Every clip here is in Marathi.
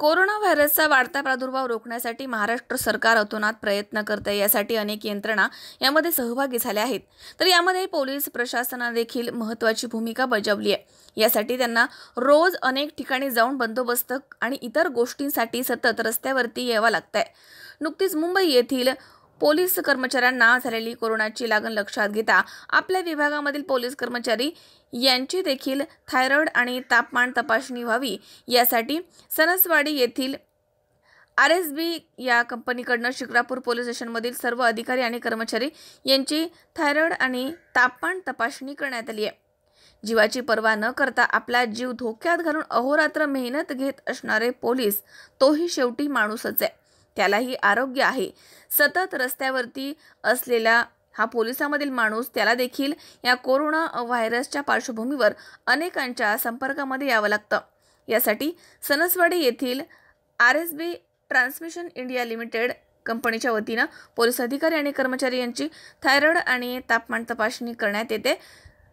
कोरोना व्हायरसचा वाढता प्रादुर्भाव रोखण्यासाठी महाराष्ट्र सरकार अतोनात प्रयत्न आहे यासाठी अनेक यंत्रणा यामध्ये सहभागी झाल्या आहेत तर यामध्ये पोलीस प्रशासना देखील महत्त्वाची भूमिका बजावली आहे यासाठी त्यांना रोज अनेक ठिकाणी जाऊन बंदोबस्त आणि इतर गोष्टींसाठी सतत रस्त्यावरती यावं लागत आहे नुकतीच मुंबई येथील पोलीस कर्मचाऱ्यांना झालेली कोरोनाची लागण लक्षात घेता आपल्या विभागामधील पोलीस कर्मचारी यांची देखील थायरॉइड आणि तापमान तपासणी व्हावी यासाठी सनसवाडी येथील आर एस बी या कंपनीकडनं शिक्रापूर पोलीस स्टेशनमधील सर्व अधिकारी आणि कर्मचारी यांची थायरॉइड आणि तापमान तपासणी करण्यात आली आहे जीवाची पर्वा न करता आपला जीव धोक्यात घालून अहोरात्र मेहनत घेत असणारे पोलीस तोही शेवटी माणूसच आहे त्यालाही आरोग्य आहे सतत रस्त्यावरती असलेला हा पोलिसामधील माणूस त्याला देखील या कोरोना व्हायरसच्या पार्श्वभूमीवर अनेकांच्या संपर्कामध्ये यावं लागतं यासाठी सनसवाडी येथील R S B transmission India limited कंपनीच्या वतीनं पोलीस अधिकारी आणि कर्मचारी यांची थायरॉइड आणि तापमान तपासणी करण्यात येते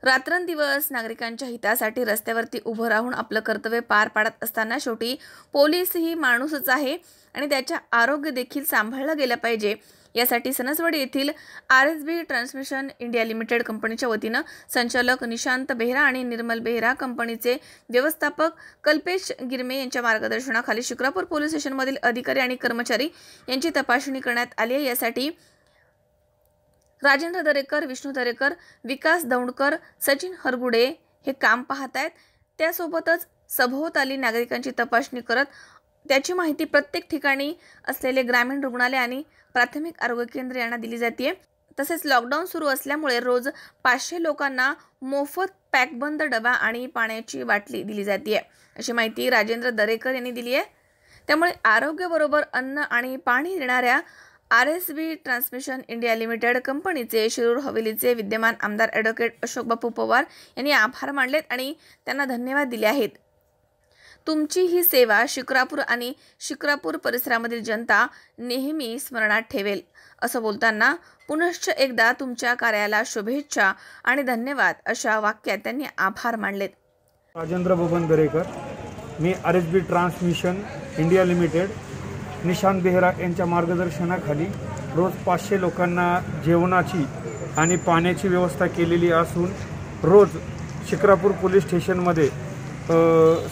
रात्रंदिवस नागरिकांच्या हितासाठी रस्त्यावरती उभं राहून आपलं कर्तव्य पार पाडत असताना शेवटी पोलीस ही माणूसच आहे आणि त्याच्या आरोग्य देखील सांभाळलं गेलं पाहिजे यासाठी सणसवाडी येथील R S B transmission India limited कंपनीच्या वतीनं संचालक निशांत बेहरा आणि निर्मल बेहरा कंपनीचे व्यवस्थापक कल्पेश गिरमे यांच्या मार्गदर्शनाखाली शुक्रापूर पोलीस स्टेशनमधील अधिकारी आणि कर्मचारी यांची तपासणी करण्यात आली आहे यासाठी राजेंद्र दरेकर विष्णू दरेकर विकास दौंडकर सचिन हरगुडे हे काम पाहत आहेत त्यासोबतच सभोवताली नागरिकांची तपासणी करत त्याची माहिती प्रत्येक ठिकाणी असलेले ग्रामीण रुग्णालय आणि प्राथमिक आरोग्य केंद्र यांना दिली जाते तसेच लॉकडाऊन सुरू असल्यामुळे रोज पाचशे लोकांना मोफत पॅकबंद डबा आणि पाण्याची बाटली दिली जाते अशी माहिती राजेंद्र दरेकर यांनी दिली आहे त्यामुळे आरोग्याबरोबर अन्न आणि पाणी देणाऱ्या R S B transmission India limited कंपनीचे शिरूर हवेलीचे विद्यमान आमदार ॲडव्होकेट अशोक बापू पवार यांनी आभार मानलेत आणि त्यांना धन्यवाद दिले आहेत तुमची ही सेवा शिक्रापूर आणि शिक्रापूर परिसरामधील जनता नेहमी स्मरणात ठेवेल असं बोलताना पुनश्च एकदा तुमच्या कार्याला शुभेच्छा आणि धन्यवाद अशा वाक्यात त्यांनी आभार मानलेत राजेंद्र भुवन दरेकर मी R S B transmission India limited Nishant Behera यांच्या मार्गदर्शनाखाली रोज पाचशे लोकांना जेवणाची आणि पाण्याची व्यवस्था केलेली असून रोज शिक्रापूर पोलीस स्टेशनमध्ये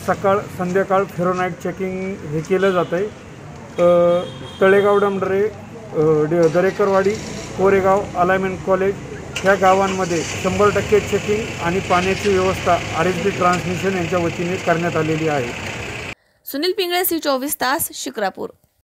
सकाळ संध्याकाळ फेरोनाईट चेकिंग हे केलं जातं आहे तळेगाव डमडरे दरेकरवाडी कोरेगाव अलायमेंट कॉलेज ह्या गावांमध्ये शंभर टक्के चेकिंग आणि पाण्याची व्यवस्था आर एस बी ट्रान्समिशन यांच्या वतीने करण्यात आलेली आहे सुनील पिंगळे सी चोवीस तास शिक्रापूर